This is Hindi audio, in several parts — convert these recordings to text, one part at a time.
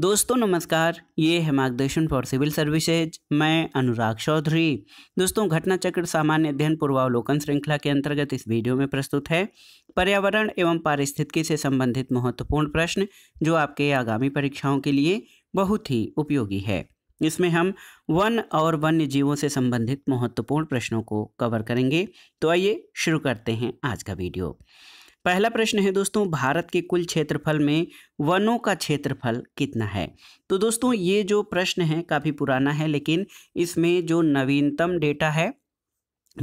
दोस्तों नमस्कार ये है मार्गदर्शन फॉर सिविल सर्विसेज मैं अनुराग चौधरी दोस्तों घटना चक्र सामान्य अध्ययन पूर्वावलोकन श्रृंखला के अंतर्गत इस वीडियो में प्रस्तुत है पर्यावरण एवं पारिस्थितिकी से संबंधित महत्वपूर्ण प्रश्न जो आपके आगामी परीक्षाओं के लिए बहुत ही उपयोगी है इसमें हम वन और वन्य जीवों से संबंधित महत्वपूर्ण प्रश्नों को कवर करेंगे तो आइए शुरू करते हैं आज का वीडियो पहला प्रश्न है दोस्तों भारत के कुल क्षेत्रफल में वनों का क्षेत्रफल कितना है तो दोस्तों ये जो प्रश्न है काफ़ी पुराना है लेकिन इसमें जो नवीनतम डेटा है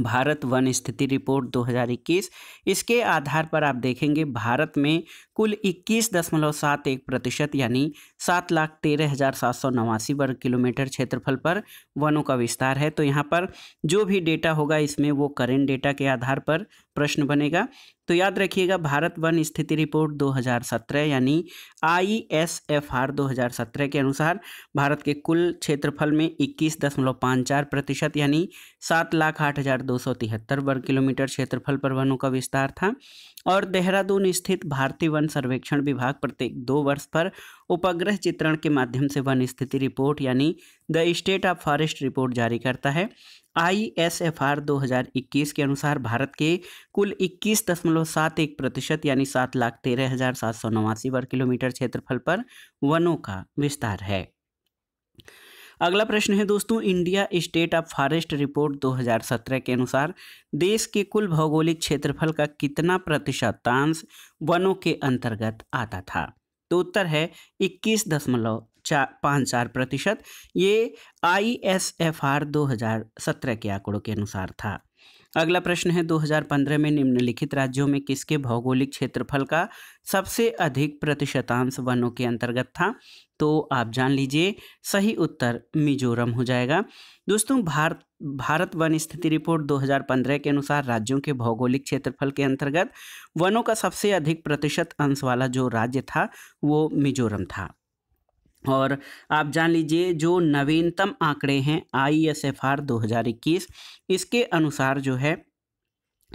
भारत वन स्थिति रिपोर्ट 2021 इसके आधार पर आप देखेंगे भारत में कुल 21.71 प्रतिशत यानी सात लाख तेरह हज़ार सात सौ नवासी वर्ग किलोमीटर क्षेत्रफल पर वनों का विस्तार है तो यहाँ पर जो भी डेटा होगा इसमें वो करेंट डेटा के आधार पर प्रश्न बनेगा तो याद रखिएगा भारत वन स्थिति रिपोर्ट 2017 यानी आई एस एफ आर दो के अनुसार भारत के कुल क्षेत्रफल में इक्कीस दशमलव पाँच चार प्रतिशत यानी सात लाख आठ हज़ार दो सौ तिहत्तर वर्ग किलोमीटर क्षेत्रफल पर वनों का विस्तार था और देहरादून स्थित भारतीय वन सर्वेक्षण विभाग प्रत्येक दो वर्ष पर उपग्रह चित्रण के माध्यम से वन स्थिति रिपोर्ट यानी the state of forest report जारी करता है आई एस एफ आर दो हज़ार इक्कीस के अनुसार भारत के कुल इक्कीस दशमलव सात एक प्रतिशत यानी सात लाख तेरह हज़ार सात सौ नवासी वर्ग किलोमीटर क्षेत्रफल पर वनों का विस्तार है अगला प्रश्न है दोस्तों India state of forest report 2017 के अनुसार देश के कुल भौगोलिक क्षेत्रफल का कितना प्रतिशतांश वनों के अंतर्गत आता था तो उत्तर है इक्कीस दशमलव चार पाँच चार प्रतिशत ये आई एस एफ आर दो हज़ार सत्रह के आंकड़ों के अनुसार था अगला प्रश्न है 2015 में निम्नलिखित राज्यों में किसके भौगोलिक क्षेत्रफल का सबसे अधिक प्रतिशतांश वनों के अंतर्गत था तो आप जान लीजिए सही उत्तर मिजोरम हो जाएगा दोस्तों भारत भारत वन स्थिति रिपोर्ट 2015 के अनुसार राज्यों के भौगोलिक क्षेत्रफल के अंतर्गत वनों का सबसे अधिक प्रतिशत अंश वाला जो राज्य था वो मिजोरम था और आप जान लीजिए जो नवीनतम आंकड़े हैं आई एस एफ आर दो इसके अनुसार जो है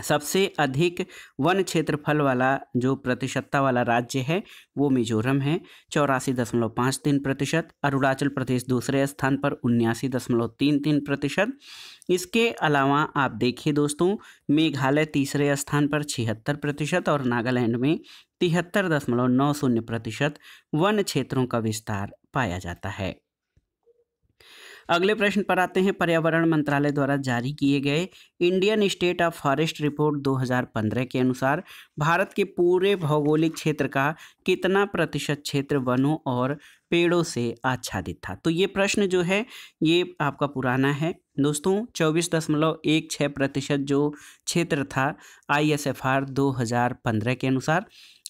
सबसे अधिक वन क्षेत्रफल वाला जो प्रतिशतता वाला राज्य है वो मिजोरम है चौरासी दशमलव पाँच तीन प्रतिशत अरुणाचल प्रदेश दूसरे स्थान पर उन्यासी दशमलव तीन तीन प्रतिशत इसके अलावा आप देखिए दोस्तों मेघालय तीसरे स्थान पर छिहत्तर प्रतिशत और नागालैंड में तिहत्तर दशमलव नौ शून्य प्रतिशत वन क्षेत्रों का विस्तार पाया जाता है अगले प्रश्न पर आते हैं पर्यावरण मंत्रालय द्वारा जारी किए गए Indian state of forest report 2015 के अनुसार भारत के पूरे भौगोलिक क्षेत्र का कितना प्रतिशत क्षेत्र वनों और पेड़ों से आच्छादित था तो ये प्रश्न जो है ये आपका पुराना है दोस्तों चौबीस दशमलव एक छः प्रतिशत जो क्षेत्र था आई एस एफ आर दो हज़ार पंद्रह के अनुसार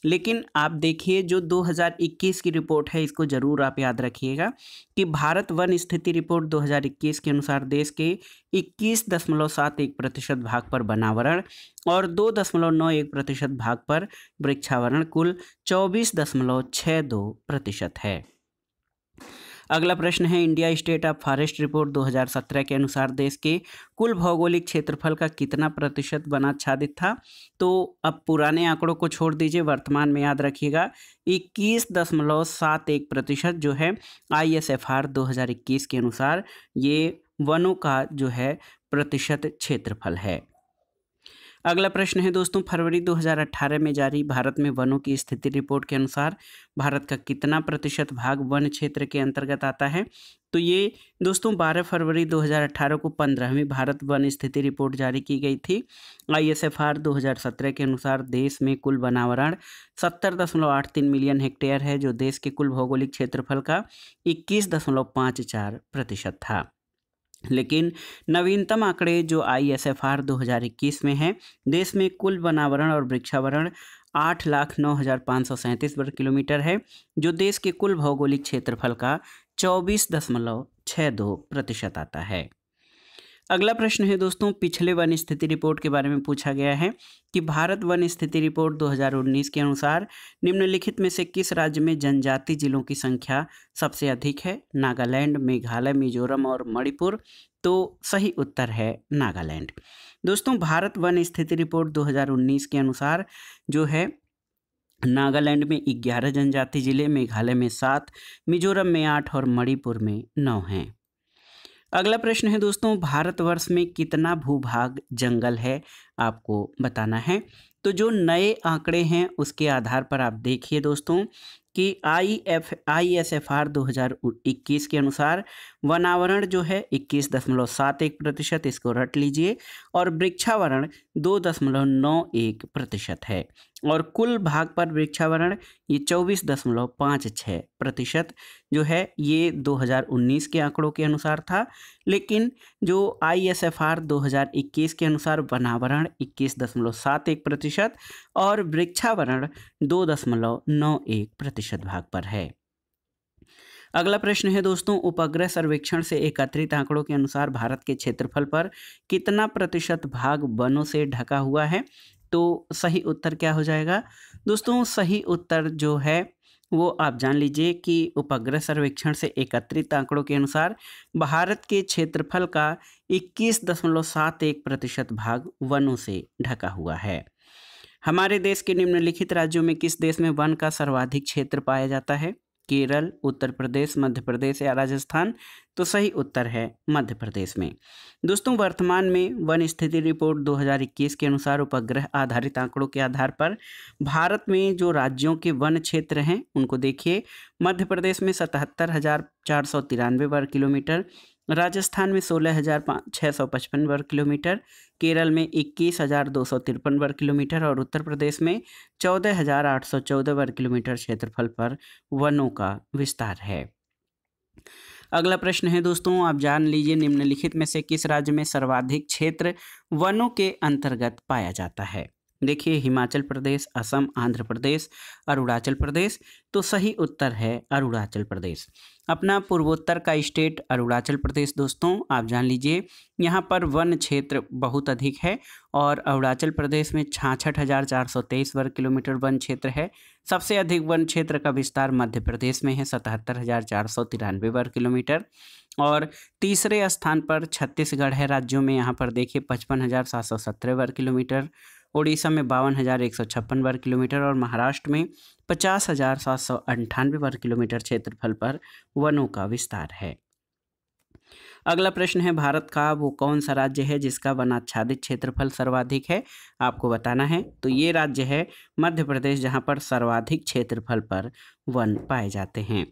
लेकिन आप देखिए जो 2021 की रिपोर्ट है इसको ज़रूर आप याद रखिएगा कि भारत वन स्थिति रिपोर्ट 2021 के अनुसार देश के इक्कीस दशमलव सात एक प्रतिशत भाग पर वनावरण और दो दशमलव नौ एक प्रतिशत भाग पर वृक्षावरण कुल चौबीस दशमलव छः दो प्रतिशत है अगला प्रश्न है India state of forest report 2017 के अनुसार देश के कुल भौगोलिक क्षेत्रफल का कितना प्रतिशत छादित था तो अब पुराने आंकड़ों को छोड़ दीजिए वर्तमान में याद रखिएगा इक्कीस दशमलव सात एक प्रतिशत जो है आई एस एफ आर दो हज़ार इक्कीस के अनुसार ये वनों का जो है प्रतिशत क्षेत्रफल है अगला प्रश्न है दोस्तों फरवरी 2018 में जारी भारत में वनों की स्थिति रिपोर्ट के अनुसार भारत का कितना प्रतिशत भाग वन क्षेत्र के अंतर्गत आता है तो ये दोस्तों 12 फरवरी 2018 को पंद्रहवीं भारत वन स्थिति रिपोर्ट जारी की गई थी आईएसएफआर 2017 के अनुसार देश में कुल वनावरण सत्तर दशमलव आठ तीन मिलियन हेक्टेयर है जो देश के कुल भौगोलिक क्षेत्रफल का इक्कीस दशमलव पाँच चार प्रतिशत था लेकिन नवीनतम आंकड़े जो हज़ार 2021 में हैं देश में कुल वनावरण और वृक्षावरण आठ लाख नौ हज़ार पाँच सौ सैंतीस वर्ग किलोमीटर है जो देश के कुल भौगोलिक क्षेत्रफल का चौबीस दशमलव छः दो प्रतिशत आता है अगला प्रश्न है दोस्तों पिछले वन स्थिति रिपोर्ट के बारे में पूछा गया है कि भारत वन स्थिति रिपोर्ट 2019 के अनुसार निम्नलिखित में से किस राज्य में जनजाति जिलों की संख्या सबसे अधिक है नागालैंड मेघालय मिजोरम और मणिपुर तो सही उत्तर है नागालैंड दोस्तों भारत वन स्थिति रिपोर्ट 2019 के अनुसार जो है नागालैंड में ग्यारह जनजाति जिले मेघालय में सात मिजोरम में आठ और मणिपुर में नौ हैं अगला प्रश्न है दोस्तों भारतवर्ष में कितना भूभाग जंगल है आपको बताना है तो जो नए आंकड़े हैं उसके आधार पर आप देखिए दोस्तों कि I F I S F R दो हज़ार इक्कीस के अनुसार वनावरण जो है इक्कीस दशमलव सात एक प्रतिशत इसको रट लीजिए और वृक्षावरण दो दशमलव नौ एक प्रतिशत है और कुल भाग पर वृक्षावरण ये चौबीस दशमलव पाँच छः प्रतिशत जो है ये 2019 के आंकड़ों के अनुसार था लेकिन जो आई 2021 के अनुसार वनावरण इक्कीस दशमलव सात एक प्रतिशत और वृक्षावरण दो दशमलव नौ एक प्रतिशत भाग पर है अगला प्रश्न है दोस्तों उपग्रह सर्वेक्षण से एकत्रित आंकड़ों के अनुसार भारत के क्षेत्रफल पर कितना प्रतिशत भाग वनों से ढका हुआ है तो सही उत्तर क्या हो जाएगा दोस्तों सही उत्तर जो है वो आप जान लीजिए कि उपग्रह सर्वेक्षण से एकत्रित आंकड़ों के अनुसार भारत के क्षेत्रफल का इक्कीस दशमलव सात एक प्रतिशत भाग वनों से ढका हुआ है हमारे देश के निम्नलिखित राज्यों में किस देश में वन का सर्वाधिक क्षेत्र पाया जाता है केरल उत्तर प्रदेश मध्य प्रदेश या राजस्थान तो सही उत्तर है मध्य प्रदेश में दोस्तों वर्तमान में वन स्थिति रिपोर्ट 2021 के अनुसार उपग्रह आधारित आंकड़ों के आधार पर भारत में जो राज्यों के वन क्षेत्र हैं उनको देखिए मध्य प्रदेश में सतहत्तर हजार चार सौ तिरानवे वर्ग किलोमीटर राजस्थान में सोलह हज़ार छः सौ पचपन वर्ग किलोमीटर केरल में इक्कीस हज़ार दो सौ तिरपन वर्ग किलोमीटर और उत्तर प्रदेश में चौदह हज़ार आठ सौ चौदह वर्ग किलोमीटर क्षेत्रफल पर वनों का विस्तार है अगला प्रश्न है दोस्तों आप जान लीजिए निम्नलिखित में से किस राज्य में सर्वाधिक क्षेत्र वनों के अंतर्गत पाया जाता है देखिए हिमाचल प्रदेश असम आंध्र प्रदेश अरुणाचल प्रदेश तो सही उत्तर है अरुणाचल प्रदेश अपना पूर्वोत्तर का स्टेट अरुणाचल प्रदेश दोस्तों आप जान लीजिए यहाँ पर वन क्षेत्र बहुत अधिक है और अरुणाचल प्रदेश में छाछठ हज़ार चार सौ तेईस वर्ग किलोमीटर वन क्षेत्र है सबसे अधिक वन क्षेत्र का विस्तार मध्य प्रदेश में है सतहत्तर हज़ार चार सौ तिरानवे वर्ग किलोमीटर और तीसरे स्थान पर छत्तीसगढ़ है राज्यों में यहाँ पर देखिए पचपन हज़ार सात सौ सत्रह वर्ग किलोमीटर ओडिशा में बावन हज़ार एक सौ छप्पन वर्ग किलोमीटर और महाराष्ट्र में पचास हज़ार सात सौ अंठानवे वर्ग किलोमीटर क्षेत्रफल पर वनों का विस्तार है अगला प्रश्न है भारत का वो कौन सा राज्य है जिसका वनाच्छादित क्षेत्रफल सर्वाधिक है आपको बताना है तो ये राज्य है मध्य प्रदेश जहाँ पर सर्वाधिक क्षेत्रफल पर वन पाए जाते हैं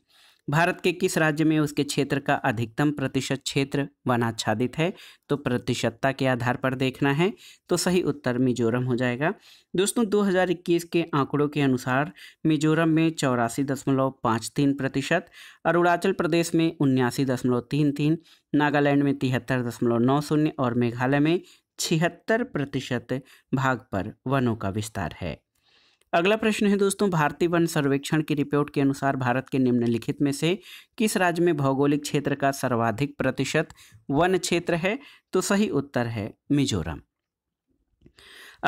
भारत के किस राज्य में उसके क्षेत्र का अधिकतम प्रतिशत क्षेत्र वनाच्छादित है तो प्रतिशतता के आधार पर देखना है तो सही उत्तर मिजोरम हो जाएगा दोस्तों 2021 के आंकड़ों के अनुसार मिजोरम में चौरासी दशमलव पाँच तीन प्रतिशत अरुणाचल प्रदेश में उन्यासी दशमलव तीन तीन नागालैंड में तिहत्तर दशमलव नौ शून्य और मेघालय में छिहत्तर प्रतिशत भाग पर वनों का विस्तार है अगला प्रश्न है दोस्तों भारतीय वन सर्वेक्षण की रिपोर्ट के अनुसार भारत के निम्नलिखित में से किस राज्य में भौगोलिक क्षेत्र का सर्वाधिक प्रतिशत वन क्षेत्र है तो सही उत्तर है मिजोरम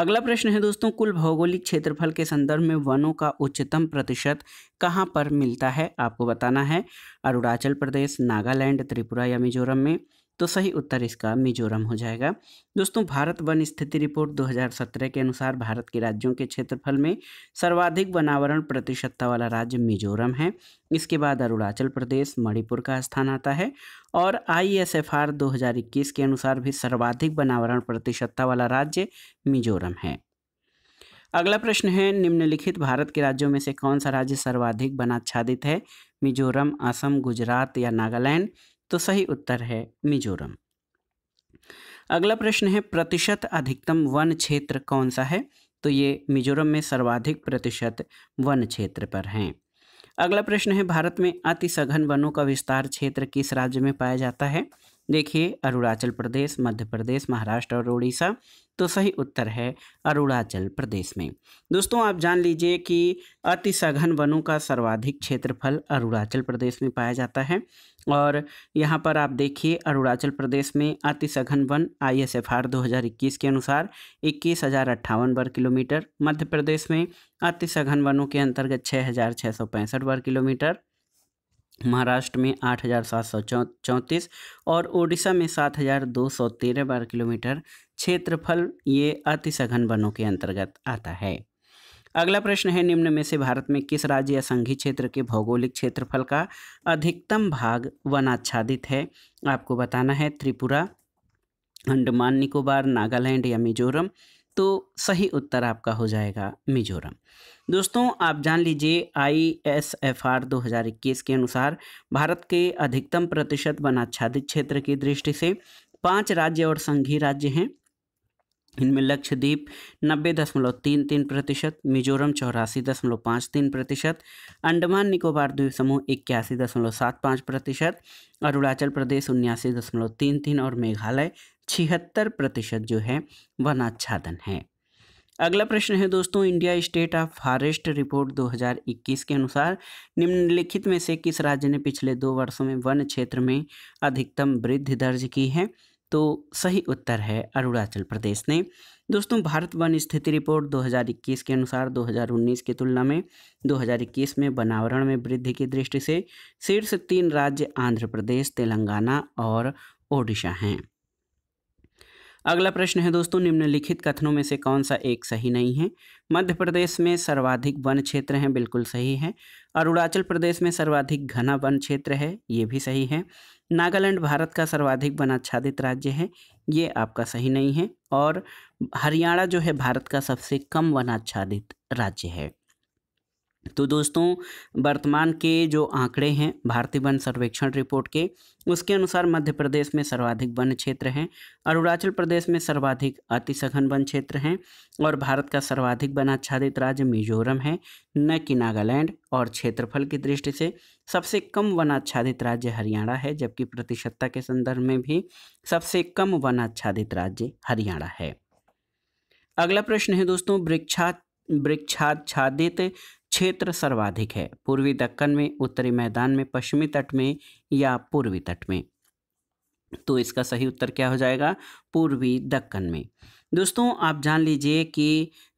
अगला प्रश्न है दोस्तों कुल भौगोलिक क्षेत्रफल के संदर्भ में वनों का उच्चतम प्रतिशत कहाँ पर मिलता है आपको बताना है अरुणाचल प्रदेश नागालैंड त्रिपुरा या मिजोरम में तो सही उत्तर इसका मिजोरम हो जाएगा दोस्तों भारत वन स्थिति रिपोर्ट 2017 के अनुसार भारत के राज्यों के क्षेत्रफल में सर्वाधिक वनावरण प्रतिशतता वाला राज्य मिजोरम है इसके बाद अरुणाचल प्रदेश मणिपुर का स्थान आता है और हजार 2021 के अनुसार भी सर्वाधिक वनावरण प्रतिशतता वाला राज्य मिजोरम है अगला प्रश्न है निम्नलिखित भारत के राज्यों में से कौन सा राज्य सर्वाधिक वनाच्छादित है मिजोरम असम गुजरात या नागालैंड तो सही उत्तर है मिजोरम अगला प्रश्न है प्रतिशत अधिकतम वन क्षेत्र कौन सा है तो ये मिजोरम में सर्वाधिक प्रतिशत वन क्षेत्र पर हैं अगला प्रश्न है भारत में अति सघन वनों का विस्तार क्षेत्र किस राज्य में पाया जाता है देखिए अरुणाचल प्रदेश मध्य प्रदेश महाराष्ट्र और उड़ीसा तो सही उत्तर है अरुणाचल प्रदेश में दोस्तों आप जान लीजिए कि अति सघन वनों का सर्वाधिक क्षेत्रफल अरुणाचल प्रदेश में पाया जाता है और यहाँ पर आप देखिए अरुणाचल प्रदेश में अति सघन वन आई एस एफ आर दो हज़ार इक्कीस के अनुसार इक्कीस हज़ार अट्ठावन वर्ग किलोमीटर मध्य प्रदेश में अति सघन वनों के अंतर्गत छः हज़ार छः सौ पैंसठ वर्ग किलोमीटर महाराष्ट्र में आठ हज़ार सात सौ चौंतीस और ओडिशा में सात हज़ार दो सौ तेरह वर्ग किलोमीटर क्षेत्रफल ये अति सघन वनों के अंतर्गत आता है अगला प्रश्न है निम्न में से भारत में किस राज्य या संघीय क्षेत्र के भौगोलिक क्षेत्रफल का अधिकतम भाग वनाच्छादित है आपको बताना है त्रिपुरा अंडमान निकोबार नागालैंड या मिजोरम तो सही उत्तर आपका हो जाएगा मिजोरम दोस्तों आप जान लीजिए आई एस एफ आर दो हज़ार इक्कीस के अनुसार भारत के अधिकतम प्रतिशत वनाच्छादित क्षेत्र की दृष्टि से पांच राज्य और संघीय राज्य हैं इनमें लक्षद्वीप नब्बे दशमलव तीन तीन प्रतिशत मिजोरम चौरासी दशमलव पाँच तीन प्रतिशत अंडमान निकोबार द्वीप समूह इक्यासी दशमलव सात पाँच प्रतिशत अरुणाचल प्रदेश उन्यासी दशमलव तीन तीन और मेघालय छिहत्तर प्रतिशत जो है वनाच्छादन है अगला प्रश्न है दोस्तों India state of forest report 2021 के अनुसार निम्नलिखित में से किस राज्य ने पिछले दो वर्षों में वन क्षेत्र में अधिकतम वृद्धि दर्ज की है तो सही उत्तर है अरुणाचल प्रदेश ने दोस्तों भारत वन स्थिति रिपोर्ट 2021 के अनुसार 2019 की तुलना में 2021 में वनावरण में वृद्धि की दृष्टि से शीर्ष तीन राज्य आंध्र प्रदेश तेलंगाना और ओडिशा हैं अगला प्रश्न है दोस्तों निम्नलिखित कथनों में से कौन सा एक सही नहीं है मध्य प्रदेश में सर्वाधिक वन क्षेत्र हैं बिल्कुल सही है अरुणाचल प्रदेश में सर्वाधिक घना वन क्षेत्र है ये भी सही है नागालैंड भारत का सर्वाधिक वनाच्छादित राज्य है ये आपका सही नहीं है और हरियाणा जो है भारत का सबसे कम वनाच्छादित राज्य है तो दोस्तों वर्तमान के जो आंकड़े हैं भारतीय वन सर्वेक्षण रिपोर्ट के उसके अनुसार मध्य प्रदेश में सर्वाधिक वन क्षेत्र हैं अरुणाचल प्रदेश में सर्वाधिक अति सघन वन क्षेत्र हैं और भारत का सर्वाधिक वन आच्छादित राज्य मिजोरम है न कि नागालैंड और क्षेत्रफल की दृष्टि से सबसे कम वन आच्छादित राज्य हरियाणा है जबकि प्रतिशतता के संदर्भ में भी सबसे कम वन आच्छादित राज्य हरियाणा है अगला प्रश्न है दोस्तों वृक्षा वृक्षाच्छादित क्षेत्र सर्वाधिक है पूर्वी दक्कन में उत्तरी मैदान में पश्चिमी तट में या पूर्वी तट में तो इसका सही उत्तर क्या हो जाएगा पूर्वी दक्कन में दोस्तों आप जान लीजिए कि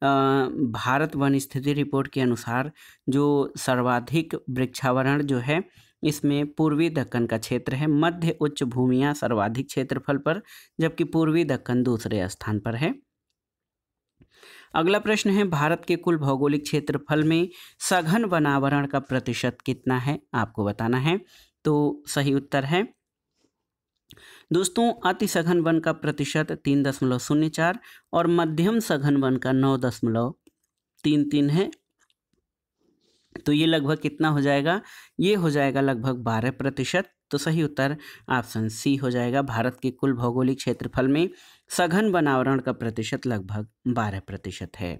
भारत वन स्थिति रिपोर्ट के अनुसार जो सर्वाधिक वृक्षावरण जो है इसमें पूर्वी दक्कन का क्षेत्र है मध्य उच्च भूमिया सर्वाधिक क्षेत्रफल पर जबकि पूर्वी दक्कन दूसरे स्थान पर है अगला प्रश्न है भारत के कुल भौगोलिक क्षेत्रफल में सघन वनावरण का प्रतिशत कितना है आपको बताना है तो सही उत्तर है दोस्तों अति सघन वन का प्रतिशत तीन दशमलव शून्य चार और मध्यम सघन वन का नौ दशमलव तीन तीन है तो ये लगभग कितना हो जाएगा ये हो जाएगा लगभग बारह प्रतिशत तो सही उत्तर ऑप्शन सी हो जाएगा भारत के कुल भौगोलिक क्षेत्रफल में सघन वनावरण का प्रतिशत लगभग 12 प्रतिशत है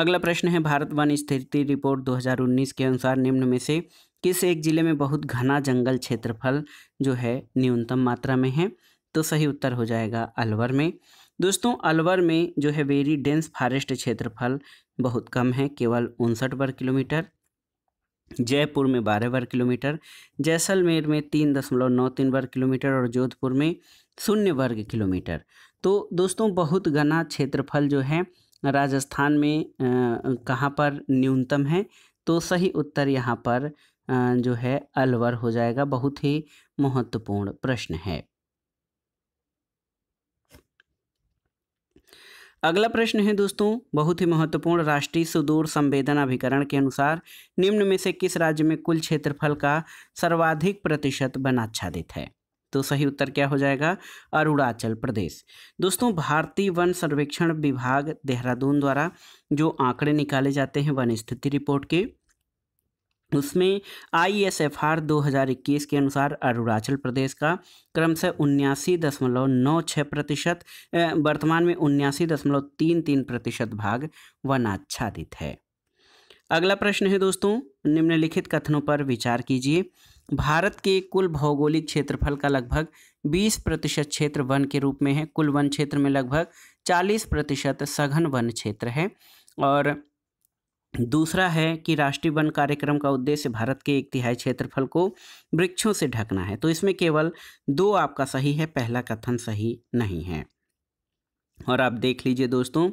अगला प्रश्न है भारत वन स्थिति रिपोर्ट 2019 के अनुसार निम्न में से किस एक जिले में बहुत घना जंगल क्षेत्रफल जो है न्यूनतम मात्रा में है तो सही उत्तर हो जाएगा अलवर में दोस्तों अलवर में जो है वेरी डेंस फॉरेस्ट क्षेत्रफल बहुत कम है केवल उनसठ वर्ग किलोमीटर जयपुर में बारह वर्ग किलोमीटर जैसलमेर में तीन दशमलव नौ तीन वर्ग किलोमीटर और जोधपुर में शून्य वर्ग किलोमीटर तो दोस्तों बहुत घना क्षेत्रफल जो है राजस्थान में कहाँ पर न्यूनतम है तो सही उत्तर यहाँ पर जो है अलवर हो जाएगा बहुत ही महत्वपूर्ण प्रश्न है अगला प्रश्न है दोस्तों बहुत ही महत्वपूर्ण राष्ट्रीय सुदूर संवेदन अभिकरण के अनुसार निम्न में से किस राज्य में कुल क्षेत्रफल का सर्वाधिक प्रतिशत बनाच्छादित है तो सही उत्तर क्या हो जाएगा अरुणाचल प्रदेश दोस्तों भारतीय वन सर्वेक्षण विभाग देहरादून द्वारा जो आंकड़े निकाले जाते हैं वन स्थिति रिपोर्ट के उसमें आई एस एफ आर दो हज़ार इक्कीस के अनुसार अरुणाचल प्रदेश का क्रमशः उन्यासी दशमलव नौ छः प्रतिशत वर्तमान में उन्यासी दशमलव तीन तीन प्रतिशत भाग वनाच्छादित है अगला प्रश्न है दोस्तों निम्नलिखित कथनों पर विचार कीजिए भारत के कुल भौगोलिक क्षेत्रफल का लगभग 20 प्रतिशत क्षेत्र वन के रूप में है कुल वन क्षेत्र में लगभग 40 प्रतिशत सघन वन क्षेत्र है और दूसरा है कि राष्ट्रीय वन कार्यक्रम का उद्देश्य भारत के एक तिहाई क्षेत्रफल को वृक्षों से ढकना है तो इसमें केवल दो आपका सही है पहला कथन सही नहीं है और आप देख लीजिए दोस्तों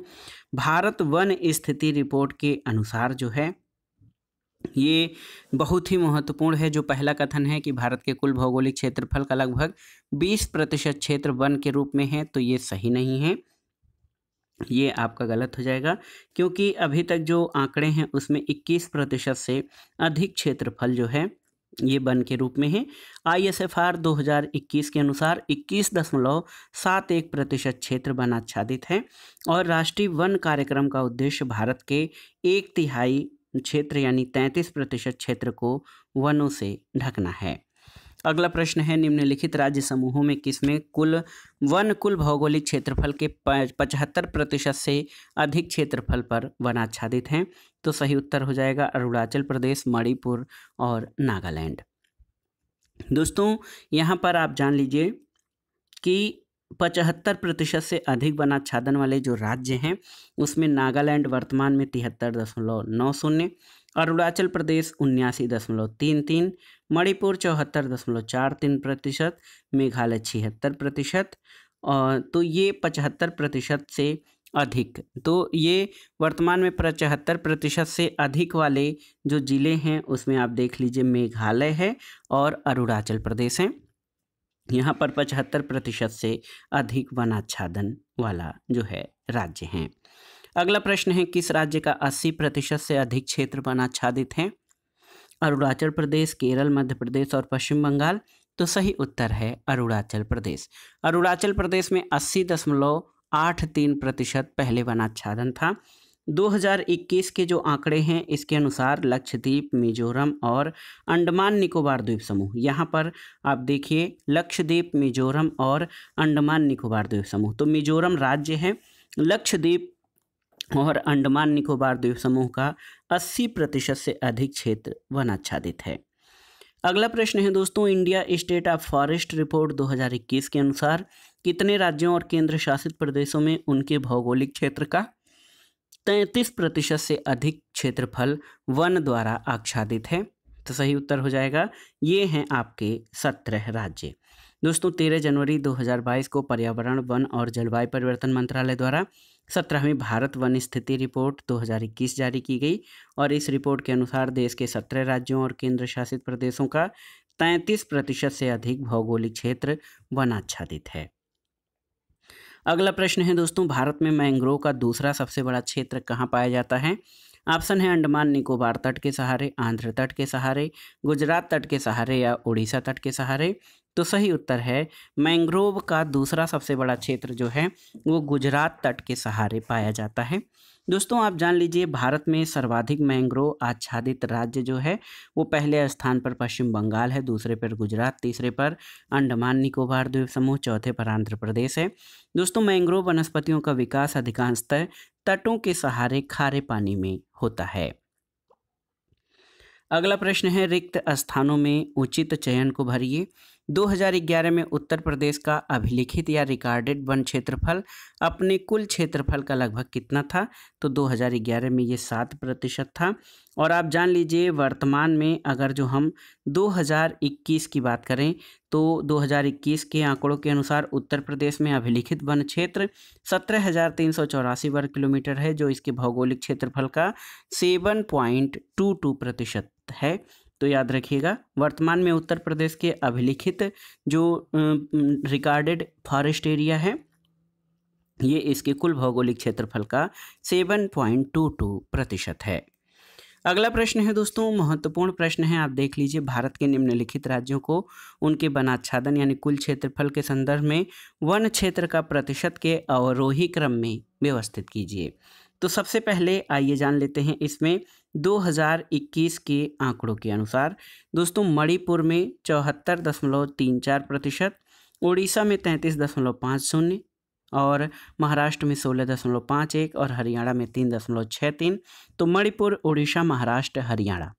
भारत वन स्थिति रिपोर्ट के अनुसार जो है ये बहुत ही महत्वपूर्ण है जो पहला कथन है कि भारत के कुल भौगोलिक क्षेत्रफल का लगभग 20 प्रतिशत क्षेत्र वन के रूप में है तो ये सही नहीं है ये आपका गलत हो जाएगा क्योंकि अभी तक जो आंकड़े हैं उसमें 21 प्रतिशत से अधिक क्षेत्रफल जो है ये वन के रूप में है आई एस एफ आर दो हज़ार इक्कीस के अनुसार इक्कीस दशमलव सात एक प्रतिशत क्षेत्र वन आच्छादित है और राष्ट्रीय वन कार्यक्रम का उद्देश्य भारत के एक तिहाई क्षेत्र यानी तैंतीस प्रतिशत क्षेत्र को वनों से ढकना है अगला प्रश्न है निम्नलिखित राज्य समूहों में किसमें कुल वन कुल भौगोलिक क्षेत्रफल के पचहत्तर प्रतिशत से अधिक क्षेत्रफल पर वन आच्छादित हैं तो सही उत्तर हो जाएगा अरुणाचल प्रदेश मणिपुर और नागालैंड दोस्तों यहाँ पर आप जान लीजिए कि पचहत्तर प्रतिशत से अधिक छादन वाले जो राज्य हैं उसमें नागालैंड वर्तमान में तिहत्तर दशमलव नौ शून्य अरुणाचल प्रदेश उन्यासी दशमलव तीन तीन मणिपुर चौहत्तर दशमलव चार तीन प्रतिशत मेघालय छिहत्तर प्रतिशत और तो ये पचहत्तर प्रतिशत से अधिक तो ये वर्तमान में पचहत्तर प्रतिशत से अधिक वाले जो ज़िले हैं उसमें आप देख लीजिए मेघालय है और अरुणाचल प्रदेश हैं यहाँ पर पचहत्तर प्रतिशत से अधिक वनाच्छादन वाला जो है राज्य हैं अगला प्रश्न है किस राज्य का 80 प्रतिशत से अधिक क्षेत्र वनाच्छादित है अरुणाचल प्रदेश केरल मध्य प्रदेश और पश्चिम बंगाल तो सही उत्तर है अरुणाचल प्रदेश अरुणाचल प्रदेश में अस्सी दशमलव आठ तीन प्रतिशत पहले वनाच्छादन था 2021 के जो आंकड़े हैं इसके अनुसार लक्षद्वीप मिजोरम और अंडमान निकोबार द्वीप समूह यहाँ पर आप देखिए लक्षद्वीप मिजोरम और अंडमान निकोबार द्वीप समूह तो मिजोरम राज्य है लक्षद्वीप और अंडमान निकोबार द्वीप समूह का 80 प्रतिशत से अधिक क्षेत्र वन आच्छादित है अगला प्रश्न है दोस्तों India state of forest report 2021 के अनुसार कितने राज्यों और केंद्र शासित प्रदेशों में उनके भौगोलिक क्षेत्र का तैंतीस प्रतिशत से अधिक क्षेत्रफल वन द्वारा आच्छादित है तो सही उत्तर हो जाएगा ये हैं आपके सत्रह राज्य दोस्तों तेरह जनवरी 2022 को पर्यावरण वन और जलवायु परिवर्तन मंत्रालय द्वारा सत्रहवीं भारत वन स्थिति रिपोर्ट 2021 जारी की गई और इस रिपोर्ट के अनुसार देश के सत्रह राज्यों और केंद्र शासित प्रदेशों का तैंतीस प्रतिशत से अधिक भौगोलिक क्षेत्र वन आच्छादित है अगला प्रश्न है दोस्तों भारत में मैंग्रोव का दूसरा सबसे बड़ा क्षेत्र कहाँ पाया जाता है ऑप्शन है अंडमान निकोबार तट के सहारे आंध्र तट के सहारे गुजरात तट के सहारे या उड़ीसा तट के सहारे तो सही उत्तर है मैंग्रोव का दूसरा सबसे बड़ा क्षेत्र जो है वो गुजरात तट के सहारे पाया जाता है दोस्तों आप जान लीजिए भारत में सर्वाधिक मैंग्रोव आच्छादित राज्य जो है वो पहले स्थान पर पश्चिम बंगाल है दूसरे पर गुजरात तीसरे पर अंडमान निकोबार द्वीप समूह चौथे पर आंध्र प्रदेश है दोस्तों मैंग्रोव वनस्पतियों का विकास अधिकांशतः तटों के सहारे खारे पानी में होता है अगला प्रश्न है रिक्त स्थानों में उचित चयन को भरिए 2011 में उत्तर प्रदेश का अभिलिखित या रिकॉर्डेड वन क्षेत्रफल अपने कुल क्षेत्रफल का लगभग कितना था तो 2011 में ये सात प्रतिशत था और आप जान लीजिए वर्तमान में अगर जो हम 2021 की बात करें तो 2021 के आंकड़ों के अनुसार उत्तर प्रदेश में अभिलिखित वन क्षेत्र सत्रह वर्ग किलोमीटर है जो इसके भौगोलिक क्षेत्रफल का सेवन पॉइंट टू टू प्रतिशत है तो याद रखिएगा वर्तमान में उत्तर प्रदेश के अभिलिखित जो रिकॉर्डेड फॉरेस्ट एरिया है ये इसके कुल भौगोलिक क्षेत्रफल का सेवन पॉइंट टू टू प्रतिशत है अगला प्रश्न है दोस्तों महत्वपूर्ण प्रश्न है आप देख लीजिए भारत के निम्नलिखित राज्यों को उनके वनाच्छादन यानी कुल क्षेत्रफल के संदर्भ में वन क्षेत्र का प्रतिशत के अवरोही क्रम में व्यवस्थित कीजिए तो सबसे पहले आइए जान लेते हैं इसमें 2021 के आंकड़ों के अनुसार दोस्तों मणिपुर में चौहत्तर दशमलव तीन चार प्रतिशत उड़ीसा में तैंतीस दशमलव पाँच शून्य और महाराष्ट्र में सोलह दशमलव पाँच एक और हरियाणा में तीन दशमलव छः तीन तो मणिपुर उड़ीसा महाराष्ट्र हरियाणा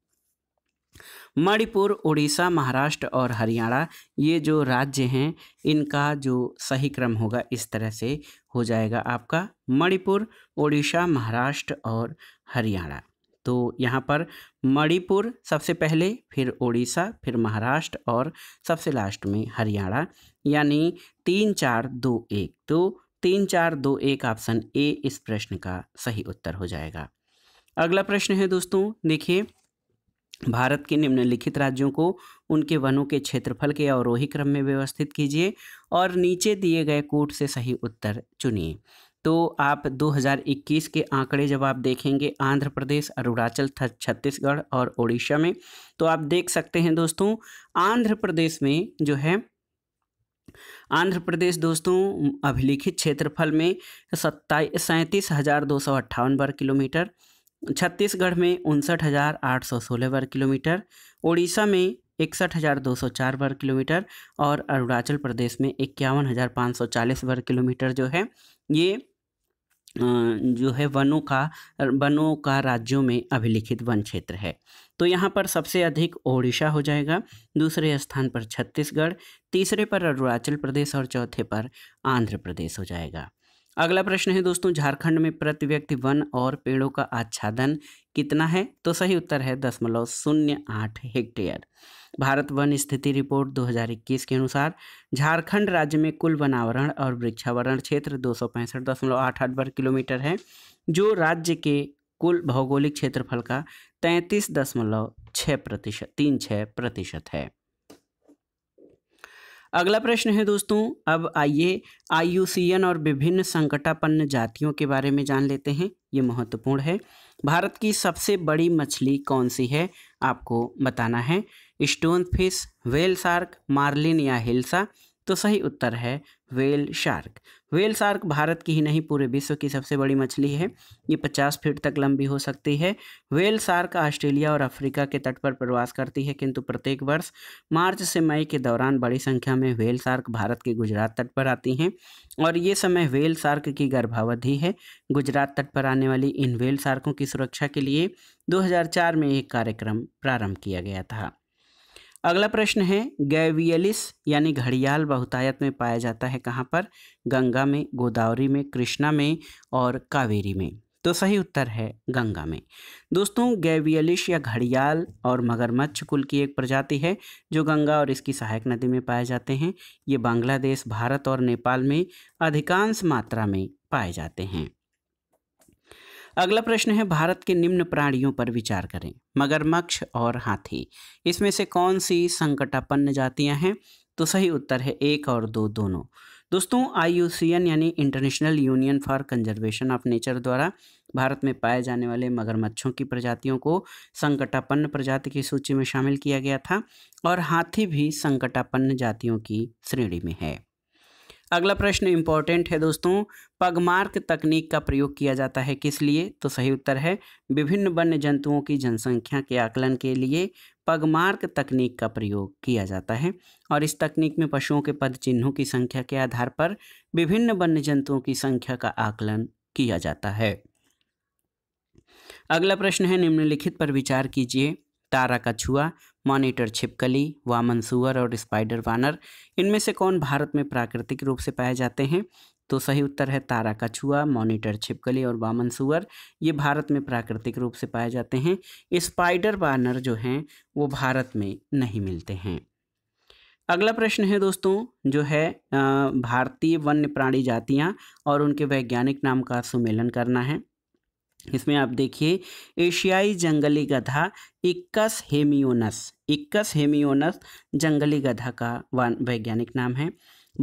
मणिपुर उड़ीसा महाराष्ट्र और हरियाणा ये जो राज्य हैं इनका जो सही क्रम होगा इस तरह से हो जाएगा आपका मणिपुर उड़ीसा महाराष्ट्र और हरियाणा तो यहाँ पर मणिपुर सबसे पहले फिर उड़ीसा फिर महाराष्ट्र और सबसे लास्ट में हरियाणा यानी तीन चार दो एक तो तीन चार दो एक ऑप्शन ए इस प्रश्न का सही उत्तर हो जाएगा अगला प्रश्न है दोस्तों देखिए भारत के निम्नलिखित राज्यों को उनके वनों के क्षेत्रफल के अवरोही क्रम में व्यवस्थित कीजिए और नीचे दिए गए कोट से सही उत्तर चुनिए तो आप 2021 के आंकड़े जब आप देखेंगे आंध्र प्रदेश अरुणाचल छत्तीसगढ़ और उड़ीसा में तो आप देख सकते हैं दोस्तों आंध्र प्रदेश में जो है आंध्र प्रदेश दोस्तों अभिलिखित क्षेत्रफल में सत्ताईस सैंतीस हज़ार दो सौ अट्ठावन वर्ग किलोमीटर छत्तीसगढ़ में उनसठ हज़ार आठ सौ सोलह वर्ग किलोमीटर उड़ीसा में इकसठ हज़ार दो सौ चार वर्ग किलोमीटर और अरुणाचल प्रदेश में इक्यावन हज़ार पाँच सौ चालीस वर्ग किलोमीटर जो है ये जो है वनों का वनों का राज्यों में अभिलिखित वन क्षेत्र है तो यहाँ पर सबसे अधिक ओडिशा हो जाएगा दूसरे स्थान पर छत्तीसगढ़ तीसरे पर अरुणाचल प्रदेश और चौथे पर आंध्र प्रदेश हो जाएगा अगला प्रश्न है दोस्तों झारखंड में प्रति व्यक्ति वन और पेड़ों का आच्छादन कितना है तो सही उत्तर है दशमलव शून्य आठ हेक्टेयर भारत वन स्थिति रिपोर्ट 2021 के अनुसार झारखंड राज्य में कुल वनावरण और वृक्षावरण क्षेत्र दो वर्ग किलोमीटर है जो राज्य के कुल भौगोलिक क्षेत्रफल का तैंतीस दशमलव छः प्रतिशत तीन छः प्रतिशत है अगला प्रश्न है दोस्तों अब आइए आईयूसीएन और विभिन्न संकटापन्न जातियों के बारे में जान लेते हैं ये महत्वपूर्ण है भारत की सबसे बड़ी मछली कौन सी है आपको बताना है stone fish whale shark marlin या हिल्सा तो सही उत्तर है whale shark whale shark Bharat की ही नहीं पूरे विश्व की सबसे बड़ी मछली है ये 50 फीट तक लंबी हो सकती है वेल शार्क ऑस्ट्रेलिया और अफ्रीका के तट पर प्रवास करती है किंतु प्रत्येक वर्ष मार्च से मई के दौरान बड़ी संख्या में वेल शार्क भारत के गुजरात तट पर आती हैं और ये समय वेल शार्क की गर्भावधि है गुजरात तट पर आने वाली इन वेल शार्कों की सुरक्षा के लिए दो में एक कार्यक्रम प्रारंभ किया गया था अगला प्रश्न है गैवियलिस यानी घड़ियाल बहुतायत में पाया जाता है कहाँ पर गंगा में गोदावरी में कृष्णा में और कावेरी में तो सही उत्तर है गंगा में दोस्तों गैवियलिश या घड़ियाल और मगरमच्छ कुल की एक प्रजाति है जो गंगा और इसकी सहायक नदी में पाए जाते हैं ये बांग्लादेश भारत और नेपाल में अधिकांश मात्रा में पाए जाते हैं अगला प्रश्न है भारत के निम्न प्राणियों पर विचार करें मगरमच्छ और हाथी इसमें से कौन सी संकटापन्न जातियां हैं तो सही उत्तर है एक और दो दोनों दोस्तों आई यानी international union for conservation of nature द्वारा भारत में पाए जाने वाले मगरमच्छों की प्रजातियों को संकटापन्न प्रजाति की सूची में शामिल किया गया था और हाथी भी संकटापन्न जातियों की श्रेणी में है अगला प्रश्न इम्पॉर्टेंट है दोस्तों पगमार्क तकनीक का प्रयोग किया जाता है किस लिए तो सही उत्तर है विभिन्न वन्य जंतुओं की जनसंख्या के आकलन के लिए पगमार्क तकनीक का प्रयोग किया जाता है और इस तकनीक में पशुओं के पद चिन्हों की संख्या के आधार पर विभिन्न वन्य जंतुओं की संख्या का आकलन किया जाता है अगला प्रश्न है निम्नलिखित पर विचार कीजिए तारा का छुआ मॉनिटर छिपकली वामन सुअर और स्पाइडर वानर इनमें से कौन भारत में प्राकृतिक रूप से पाए जाते हैं तो सही उत्तर है तारा कछुआ मॉनिटर छिपकली और वामन सुअर ये भारत में प्राकृतिक रूप से पाए जाते हैं स्पाइडर वानर जो हैं वो भारत में नहीं मिलते हैं अगला प्रश्न है दोस्तों जो है भारतीय वन्य प्राणी जातियाँ और उनके वैज्ञानिक नाम का सुमेलन करना है इसमें आप देखिए एशियाई जंगली गधा इक्कस हेमियोनस इक्कस हेमियोनस जंगली गधा का वैज्ञानिक नाम है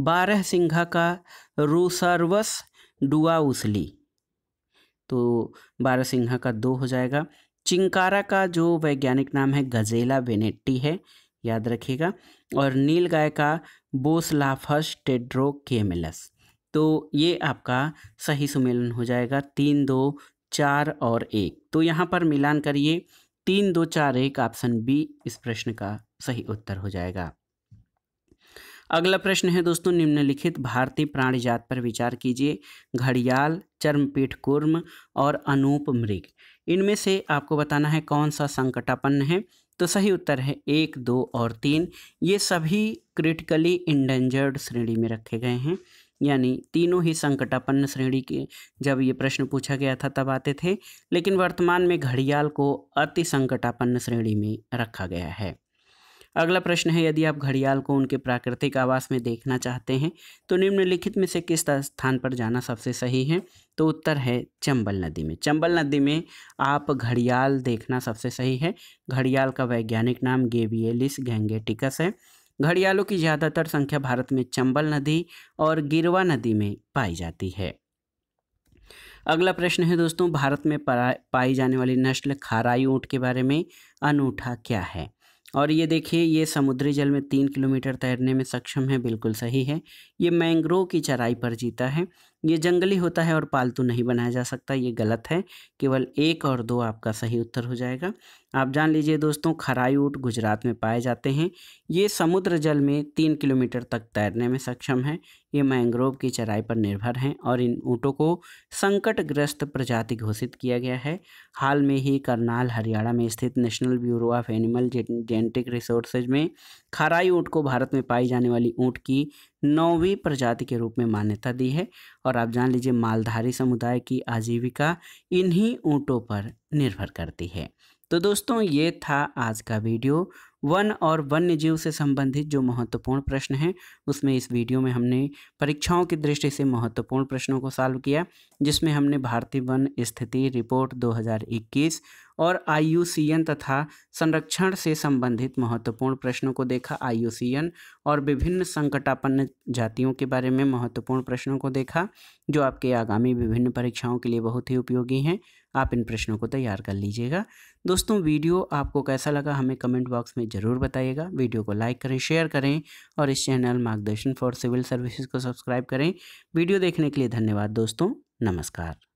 बारह सिंघा का रूसर्वस डुआउसली तो बारह सिंघा का दो हो जाएगा चिंकारा का जो वैज्ञानिक नाम है गजेला बेनेट्टी है याद रखिएगा और नील गाय का बोसलाफस टेड्रो केमिलस तो ये आपका सही सुमेलन हो जाएगा तीन दो चार और एक तो यहाँ पर मिलान करिए तीन दो चार एक ऑप्शन बी इस प्रश्न का सही उत्तर हो जाएगा अगला प्रश्न है दोस्तों निम्नलिखित भारतीय प्राणिजात पर विचार कीजिए घड़ियाल चर्मपीठ कुर्म और अनूप मृग इनमें से आपको बताना है कौन सा संकटापन्न है तो सही उत्तर है एक दो और तीन ये सभी क्रिटिकली इंडेंजर्ड श्रेणी में रखे गए हैं यानी तीनों ही संकटापन्न श्रेणी के जब ये प्रश्न पूछा गया था तब आते थे लेकिन वर्तमान में घड़ियाल को अति संकटापन्न श्रेणी में रखा गया है अगला प्रश्न है यदि आप घड़ियाल को उनके प्राकृतिक आवास में देखना चाहते हैं तो निम्नलिखित में से किस स्थान पर जाना सबसे सही है तो उत्तर है चंबल नदी में चंबल नदी में आप घड़ियाल देखना सबसे सही है घड़ियाल का वैज्ञानिक नाम गेबियलिस गैंगेटिकस है घड़ियालों की ज़्यादातर संख्या भारत में चंबल नदी और गिरवा नदी में पाई जाती है अगला प्रश्न है दोस्तों भारत में पाई जाने वाली नस्ल खाराई ऊँट के बारे में अनूठा क्या है और ये देखिए ये समुद्री जल में तीन किलोमीटर तैरने में सक्षम है बिल्कुल सही है ये मैंग्रोव की चराई पर जीता है ये जंगली होता है और पालतू नहीं बनाया जा सकता ये गलत है केवल एक और दो आपका सही उत्तर हो जाएगा आप जान लीजिए दोस्तों खराई ऊँट गुजरात में पाए जाते हैं ये समुद्र जल में तीन किलोमीटर तक तैरने में सक्षम है ये मैंग्रोव की चराई पर निर्भर हैं और इन ऊँटों को संकटग्रस्त प्रजाति घोषित किया गया है हाल में ही करनाल हरियाणा में स्थित national bureau of animal genetic resources में खराई ऊँट को भारत में पाई जाने वाली ऊँट की नौवीं प्रजाति के रूप में मान्यता दी है और आप जान लीजिए मालधारी समुदाय की आजीविका इन्हीं ऊँटों पर निर्भर करती है तो दोस्तों ये था आज का वीडियो वन और वन्य जीव से संबंधित जो महत्वपूर्ण प्रश्न हैं उसमें इस वीडियो में हमने परीक्षाओं की दृष्टि से महत्वपूर्ण प्रश्नों को सॉल्व किया जिसमें हमने भारतीय वन स्थिति रिपोर्ट 2021 और आई तथा संरक्षण से संबंधित महत्वपूर्ण प्रश्नों को देखा आई और विभिन्न संकटापन्न जातियों के बारे में महत्वपूर्ण प्रश्नों को देखा जो आपके आगामी विभिन्न परीक्षाओं के लिए बहुत ही उपयोगी हैं आप इन प्रश्नों को तैयार कर लीजिएगा दोस्तों वीडियो आपको कैसा लगा हमें कमेंट बॉक्स में ज़रूर बताइएगा वीडियो को लाइक करें शेयर करें और इस channel Margdarshan for civil services को सब्सक्राइब करें वीडियो देखने के लिए धन्यवाद दोस्तों नमस्कार